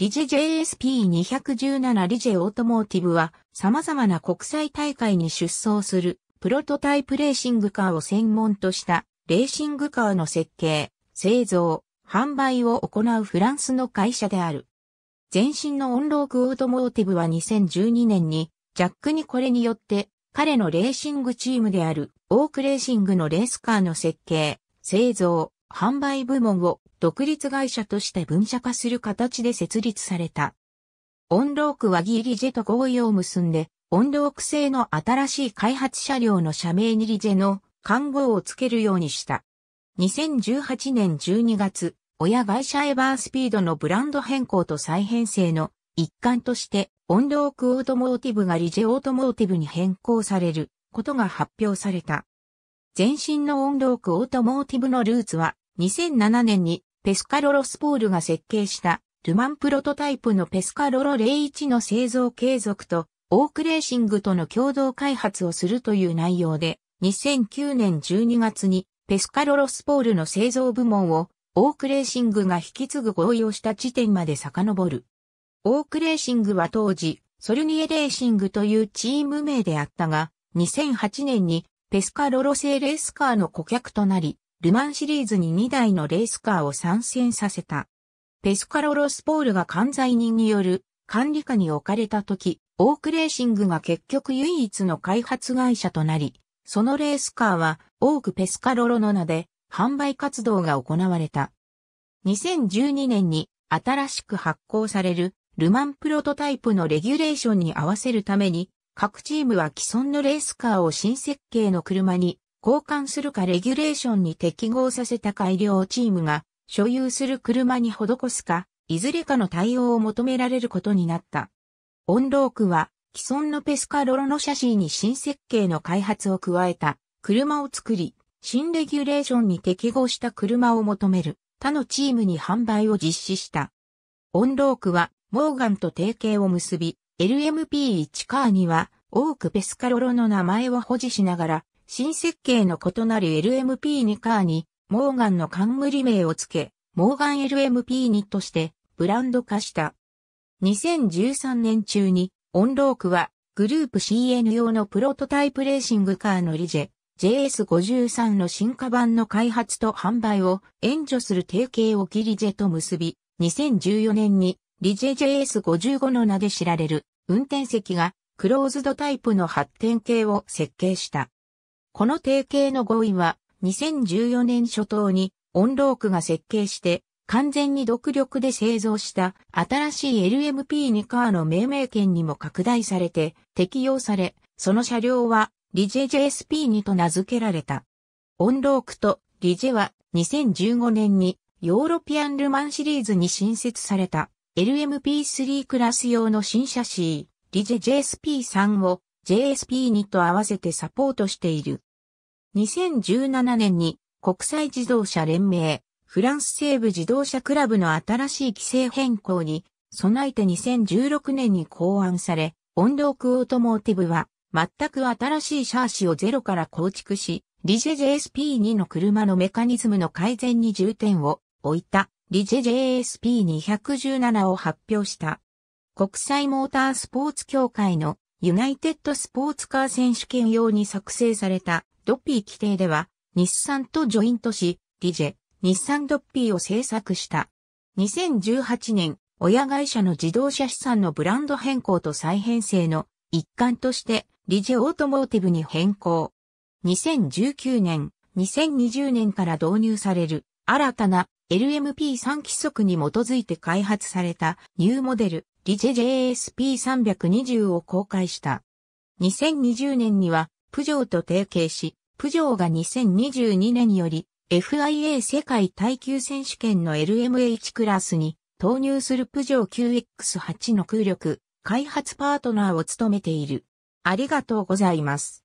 リジェ JSP217 リジェオートモーティブは様々な国際大会に出走するプロトタイプレーシングカーを専門としたレーシングカーの設計、製造、販売を行うフランスの会社である。前身のオンロークオートモーティブは2012年にジャックにこれによって彼のレーシングチームであるオークレーシングのレースカーの設計、製造、販売部門を独立会社として分社化する形で設立された。オンロークはギリジェと合意を結んで、オンローク製の新しい開発車両の社名にリジェの看護をつけるようにした。2018年12月、親会社エバースピードのブランド変更と再編成の一環として、オンロークオートモーティブがリジェオートモーティブに変更されることが発表された。前身のオンロークオートモーティブのルーツは、2007年にペスカロロスポールが設計したルマンプロトタイプのペスカロロ01の製造継続とオークレーシングとの共同開発をするという内容で2009年12月にペスカロロスポールの製造部門をオークレーシングが引き継ぐ合意をした地点まで遡る。オークレーシングは当時ソルニエレーシングというチーム名であったが2008年にペスカロロ製レースカーの顧客となり、ルマンシリーズに2台のレースカーを参戦させた。ペスカロロスポールが管財人による管理下に置かれた時、オークレーシングが結局唯一の開発会社となり、そのレースカーはオークペスカロロの名で販売活動が行われた。2012年に新しく発行されるルマンプロトタイプのレギュレーションに合わせるために各チームは既存のレースカーを新設計の車に交換するかレギュレーションに適合させた改良チームが所有する車に施すか、いずれかの対応を求められることになった。オンロークは既存のペスカロロのシャシーに新設計の開発を加えた車を作り、新レギュレーションに適合した車を求める他のチームに販売を実施した。オンロークはモーガンと提携を結び、LMP1 カーには多くペスカロロの名前を保持しながら新設計の異なる LMP 2カーに、モーガンの冠名をつけ、モーガン LMP 2としてブランド化した。2013年中に、オンロークは、グループ CN 用のプロトタイプレーシングカーのリジェ、JS53 の進化版の開発と販売を援助する提携をギリジェと結び、2014年にリジェ JS55 の名で知られる運転席がクローズドタイプの発展系を設計した。この提携の合意は、2014年初頭に、オンロークが設計して、完全に独力で製造した新しい LMP2 カーの命名権にも拡大されて適用され、その車両はリジェ JSP2 と名付けられた。オンロークとリジェは2015年にヨーロピアンルマンシリーズに新設された LMP3 クラス用の新車 C リジェ JSP3 を JSP2 と合わせてサポートしている。2017年に国際自動車連盟、フランス西部自動車クラブの新しい規制変更に備えて2016年に考案され、オンロークオートモーティブは全く新しいシャーシをゼロから構築し、リジェ JSP2 の車のメカニズムの改善に重点を置いたリジェ JSP217 を発表した。国際モータースポーツ協会のユナイテッドスポーツカー選手権用に作成されたドッピー規定では、日産とジョイントし、ディジェ、日産ドッピーを制作した。2018年、親会社の自動車資産のブランド変更と再編成の一環として、リジェオートモーティブに変更。2019年、2020年から導入される新たな LMP3 規則に基づいて開発されたニューモデルリジェ JSP320 を公開した。2020年には、プジョーと提携し、プジョーが2022年より FIA 世界耐久選手権の LMH クラスに投入するプジョー QX8 の空力開発パートナーを務めている。ありがとうございます。